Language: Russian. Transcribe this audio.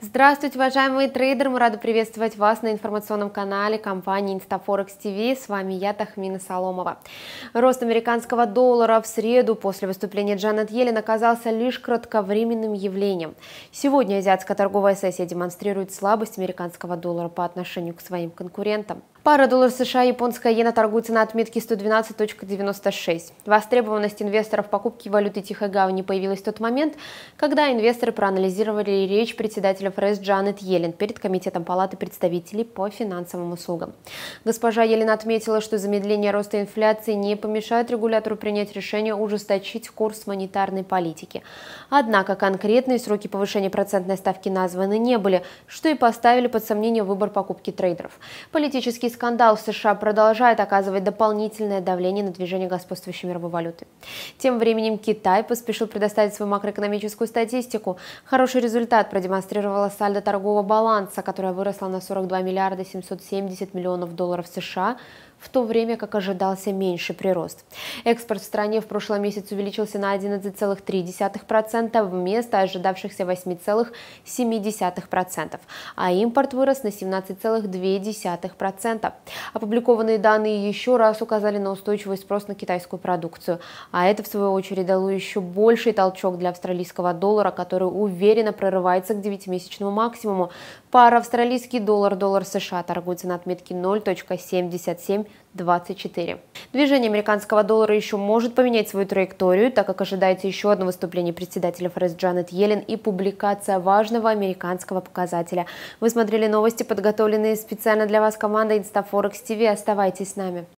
Здравствуйте, уважаемые трейдеры! Мы рады приветствовать вас на информационном канале компании Instaforex TV. С вами я, Тахмина Соломова. Рост американского доллара в среду после выступления Джанет Йеллен оказался лишь кратковременным явлением. Сегодня азиатская торговая сессия демонстрирует слабость американского доллара по отношению к своим конкурентам. Пара доллар США и японская иена торгуется на отметке 112.96. Востребованность инвесторов покупки покупке валюты Тихой Гавани появилась в тот момент, когда инвесторы проанализировали речь председателя ФРС Джанет Йеллен перед Комитетом Палаты представителей по финансовым услугам. Госпожа Йеллен отметила, что замедление роста инфляции не помешает регулятору принять решение ужесточить курс монетарной политики. Однако конкретные сроки повышения процентной ставки названы не были, что и поставили под сомнение выбор покупки трейдеров. Политические скандал в США продолжает оказывать дополнительное давление на движение господствующей мировой валюты. Тем временем Китай поспешил предоставить свою макроэкономическую статистику. Хороший результат продемонстрировала сальдо торгового баланса, которая выросла на 42 миллиарда 770 миллионов долларов США в то время как ожидался меньший прирост. Экспорт в стране в прошлом месяце увеличился на 11,3% вместо ожидавшихся 8,7%, а импорт вырос на 17,2%. Опубликованные данные еще раз указали на устойчивый спрос на китайскую продукцию, а это, в свою очередь, дало еще больший толчок для австралийского доллара, который уверенно прорывается к 9-месячному максимуму. Пара австралийский доллар-доллар США торгуется на отметке 0.77 1,24. Движение американского доллара еще может поменять свою траекторию, так как ожидается еще одно выступление председателя ФРС Джанет Йеллен и публикация важного американского показателя. Вы смотрели новости, подготовленные специально для вас командой InstaForex TV. Оставайтесь с нами.